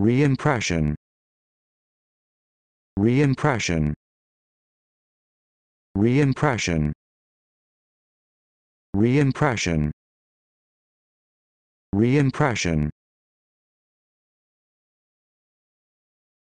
Reimpression. Reimpression. Reimpression. Reimpression. Reimpression.